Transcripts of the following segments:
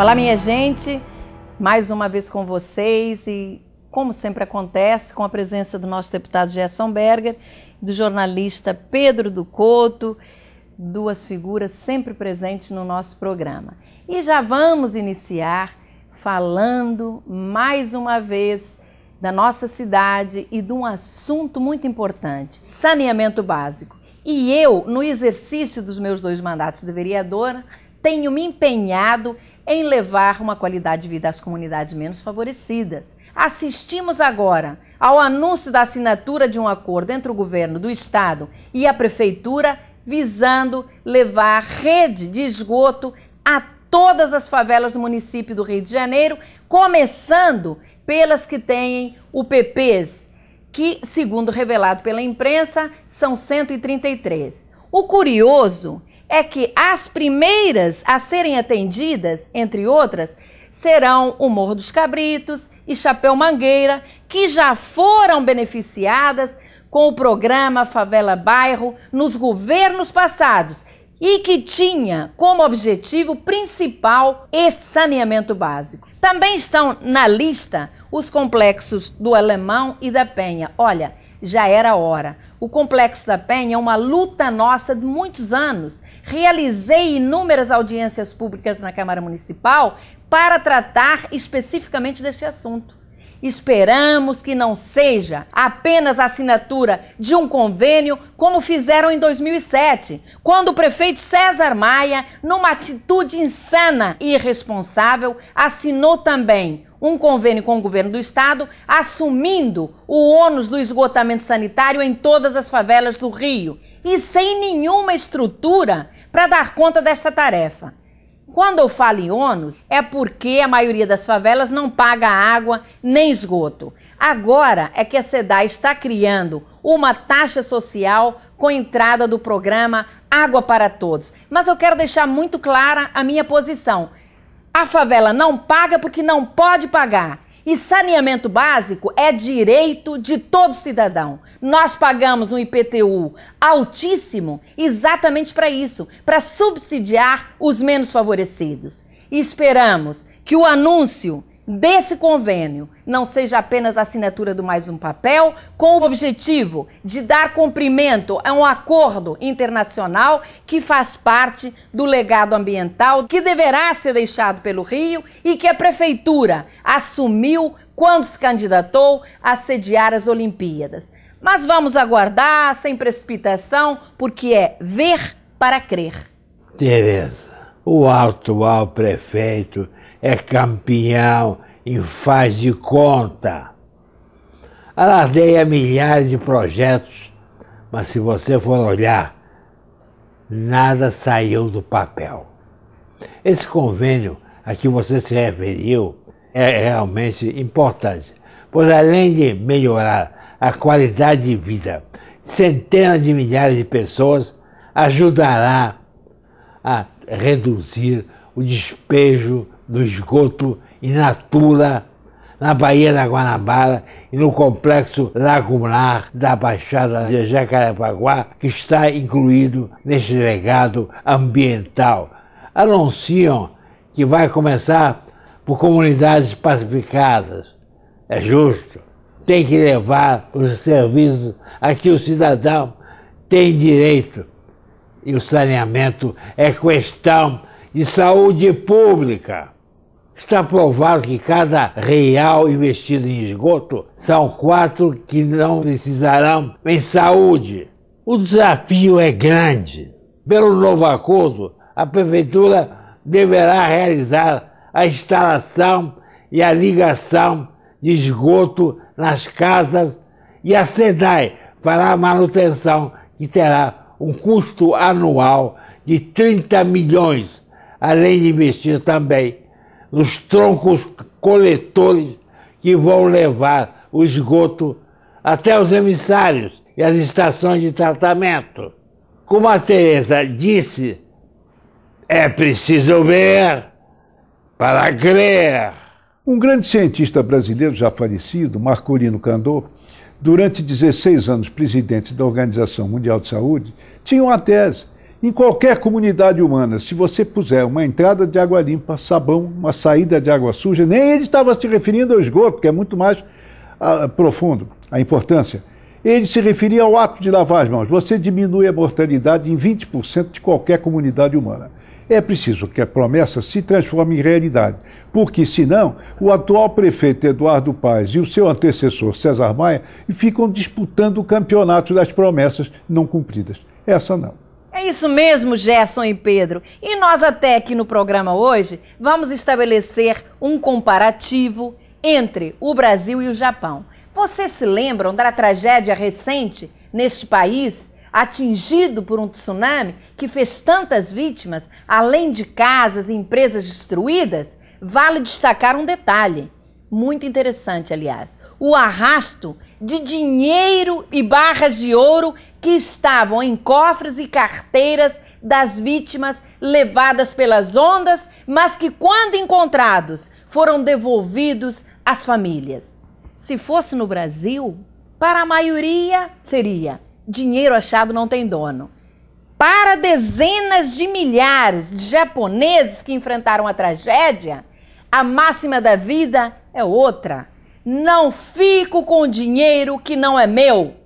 Olá, minha gente, mais uma vez com vocês e, como sempre acontece, com a presença do nosso deputado Gerson Berger, do jornalista Pedro do Couto, duas figuras sempre presentes no nosso programa. E já vamos iniciar falando mais uma vez da nossa cidade e de um assunto muito importante: saneamento básico. E eu, no exercício dos meus dois mandatos de vereadora, tenho me empenhado em levar uma qualidade de vida às comunidades menos favorecidas. Assistimos agora ao anúncio da assinatura de um acordo entre o governo do estado e a prefeitura visando levar rede de esgoto a todas as favelas do município do Rio de Janeiro, começando pelas que têm UPPs, que, segundo revelado pela imprensa, são 133. O curioso é que as primeiras a serem atendidas, entre outras, serão o Morro dos Cabritos e Chapéu Mangueira, que já foram beneficiadas com o programa Favela Bairro nos governos passados e que tinha como objetivo principal este saneamento básico. Também estão na lista os complexos do Alemão e da Penha. Olha, já era hora o Complexo da Penha é uma luta nossa de muitos anos. Realizei inúmeras audiências públicas na Câmara Municipal para tratar especificamente deste assunto. Esperamos que não seja apenas a assinatura de um convênio, como fizeram em 2007, quando o prefeito César Maia, numa atitude insana e irresponsável, assinou também um convênio com o governo do estado, assumindo o ônus do esgotamento sanitário em todas as favelas do Rio e sem nenhuma estrutura para dar conta desta tarefa. Quando eu falo em ônus, é porque a maioria das favelas não paga água nem esgoto. Agora é que a SEDAI está criando uma taxa social com a entrada do programa Água para Todos. Mas eu quero deixar muito clara a minha posição. A favela não paga porque não pode pagar. E saneamento básico é direito de todo cidadão. Nós pagamos um IPTU altíssimo exatamente para isso para subsidiar os menos favorecidos. E esperamos que o anúncio desse convênio não seja apenas a assinatura do mais um papel, com o objetivo de dar cumprimento a um acordo internacional que faz parte do legado ambiental que deverá ser deixado pelo Rio e que a prefeitura assumiu quando se candidatou a sediar as Olimpíadas. Mas vamos aguardar sem precipitação, porque é ver para crer. Tereza, o atual prefeito é campeão e faz de conta. Aladeia milhares de projetos, mas se você for olhar, nada saiu do papel. Esse convênio a que você se referiu é realmente importante, pois além de melhorar a qualidade de vida de centenas de milhares de pessoas, ajudará a reduzir o despejo do esgoto in natura na Baía da Guanabara e no complexo lagunar da Baixada de Jacarepaguá, que está incluído neste legado ambiental. Anunciam que vai começar por comunidades pacificadas. É justo. Tem que levar os serviços a que o cidadão tem direito. E o saneamento é questão de saúde pública. Está provado que cada real investido em esgoto são quatro que não precisarão em saúde. O desafio é grande. Pelo novo acordo, a Prefeitura deverá realizar a instalação e a ligação de esgoto nas casas e a SEDAI fará a manutenção, que terá um custo anual de 30 milhões, além de investir também nos troncos coletores que vão levar o esgoto até os emissários e as estações de tratamento. Como a Teresa disse, é preciso ver para crer. Um grande cientista brasileiro já falecido, Marcolino Candor, durante 16 anos presidente da Organização Mundial de Saúde, tinha uma tese em qualquer comunidade humana, se você puser uma entrada de água limpa, sabão, uma saída de água suja, nem ele estava se referindo ao esgoto, que é muito mais ah, profundo a importância. Ele se referia ao ato de lavar as mãos. Você diminui a mortalidade em 20% de qualquer comunidade humana. É preciso que a promessa se transforme em realidade, porque senão o atual prefeito Eduardo Paes e o seu antecessor César Maia ficam disputando o campeonato das promessas não cumpridas. Essa não. É isso mesmo, Gerson e Pedro. E nós, até aqui no programa hoje, vamos estabelecer um comparativo entre o Brasil e o Japão. Vocês se lembram da tragédia recente neste país, atingido por um tsunami que fez tantas vítimas, além de casas e empresas destruídas? Vale destacar um detalhe, muito interessante, aliás: o arrasto de dinheiro e barras de ouro que estavam em cofres e carteiras das vítimas levadas pelas ondas, mas que, quando encontrados, foram devolvidos às famílias. Se fosse no Brasil, para a maioria seria dinheiro achado não tem dono. Para dezenas de milhares de japoneses que enfrentaram a tragédia, a máxima da vida é outra. Não fico com dinheiro que não é meu.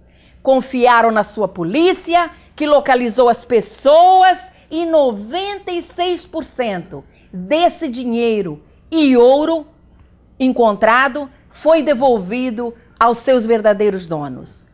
Confiaram na sua polícia, que localizou as pessoas e 96% desse dinheiro e ouro encontrado foi devolvido aos seus verdadeiros donos.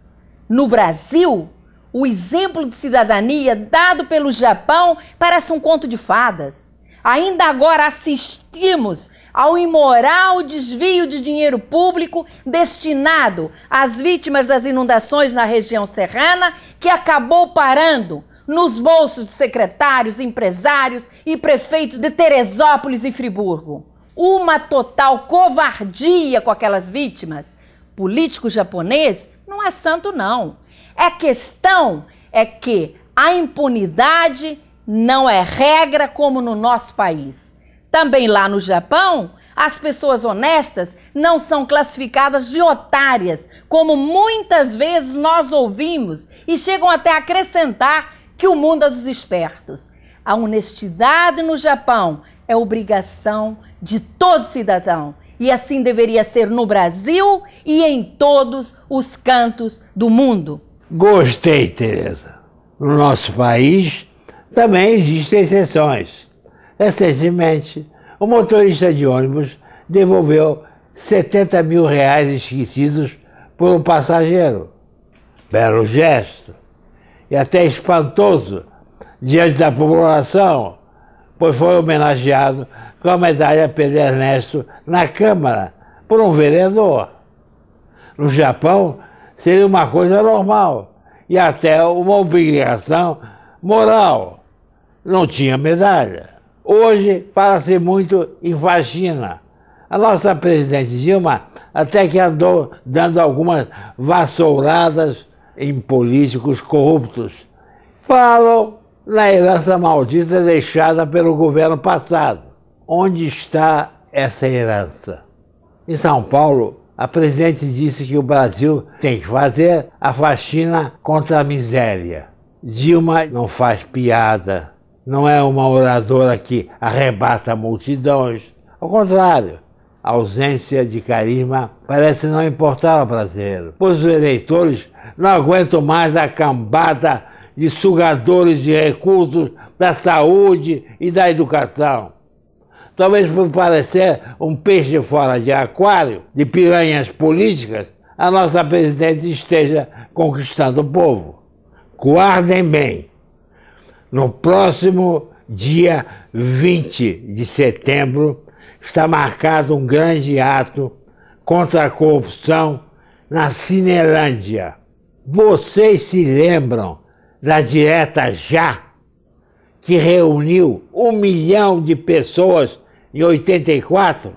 No Brasil, o exemplo de cidadania dado pelo Japão parece um conto de fadas. Ainda agora assistimos ao imoral desvio de dinheiro público destinado às vítimas das inundações na região serrana, que acabou parando nos bolsos de secretários, empresários e prefeitos de Teresópolis e Friburgo. Uma total covardia com aquelas vítimas. Político japonês não é santo, não. É questão é que a impunidade não é regra como no nosso país. Também lá no Japão, as pessoas honestas não são classificadas de otárias, como muitas vezes nós ouvimos, e chegam até a acrescentar que o mundo é dos espertos. A honestidade no Japão é obrigação de todo cidadão. E assim deveria ser no Brasil e em todos os cantos do mundo. Gostei, Tereza. No nosso país, também existem exceções. Recentemente, o motorista de ônibus devolveu 70 mil reais esquecidos por um passageiro. Belo gesto e até espantoso diante da população, pois foi homenageado com a medalha Pedro Ernesto na Câmara por um vereador. No Japão, seria uma coisa normal e até uma obrigação moral não tinha medalha. Hoje fala-se muito em vagina. A nossa presidente Dilma até que andou dando algumas vassouradas em políticos corruptos. Falam na herança maldita deixada pelo governo passado. Onde está essa herança? Em São Paulo, a presidente disse que o Brasil tem que fazer a faxina contra a miséria. Dilma não faz piada não é uma oradora que arrebata multidões. Ao contrário, a ausência de carisma parece não importar ao brasileiro, pois os eleitores não aguentam mais a cambada de sugadores de recursos da saúde e da educação. Talvez por parecer um peixe fora de aquário, de piranhas políticas, a nossa presidente esteja conquistando o povo. Guardem bem no próximo dia 20 de setembro, está marcado um grande ato contra a corrupção na Cinerândia. Vocês se lembram da direta Já, que reuniu um milhão de pessoas em 84?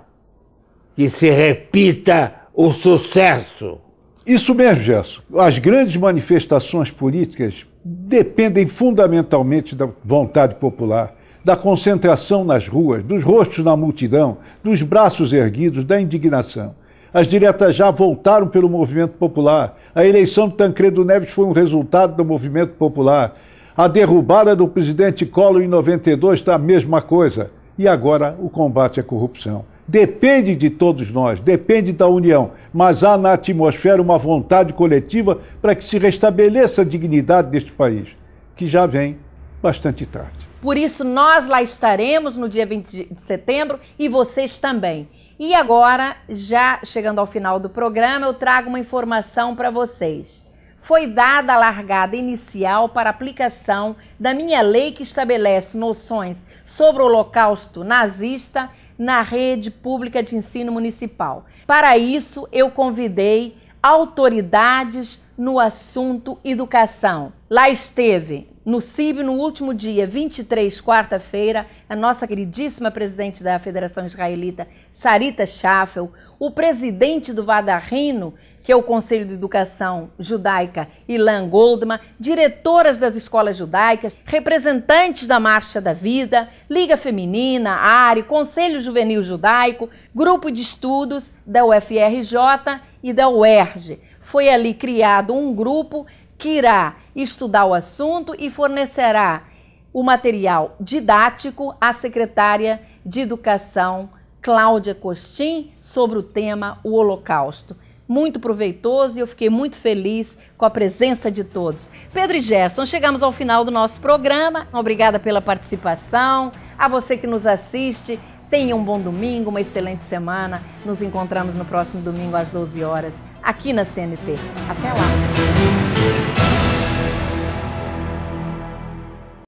Que se repita o sucesso. Isso mesmo, Gerson. As grandes manifestações políticas dependem fundamentalmente da vontade popular, da concentração nas ruas, dos rostos na multidão, dos braços erguidos, da indignação. As diretas já voltaram pelo movimento popular. A eleição de Tancredo Neves foi um resultado do movimento popular. A derrubada do presidente Collor em 92 está a mesma coisa. E agora o combate à corrupção depende de todos nós, depende da união, mas há na atmosfera uma vontade coletiva para que se restabeleça a dignidade deste país, que já vem bastante tarde. Por isso, nós lá estaremos no dia 20 de setembro e vocês também. E agora, já chegando ao final do programa, eu trago uma informação para vocês. Foi dada a largada inicial para aplicação da minha lei que estabelece noções sobre o Holocausto nazista na rede pública de ensino municipal. Para isso, eu convidei autoridades no assunto educação. Lá esteve no CIB, no último dia, 23, quarta-feira, a nossa queridíssima presidente da Federação Israelita, Sarita Schaffel, o presidente do Vadarrino, que é o Conselho de Educação Judaica Ilan Goldman, diretoras das escolas judaicas, representantes da Marcha da Vida, Liga Feminina, ARE, Conselho Juvenil Judaico, Grupo de Estudos da UFRJ e da UERJ. Foi ali criado um grupo que irá estudar o assunto e fornecerá o material didático à secretária de Educação, Cláudia Costin, sobre o tema o Holocausto muito proveitoso e eu fiquei muito feliz com a presença de todos. Pedro e Gerson, chegamos ao final do nosso programa. Obrigada pela participação. A você que nos assiste, tenha um bom domingo, uma excelente semana. Nos encontramos no próximo domingo às 12 horas aqui na CNT. Até lá.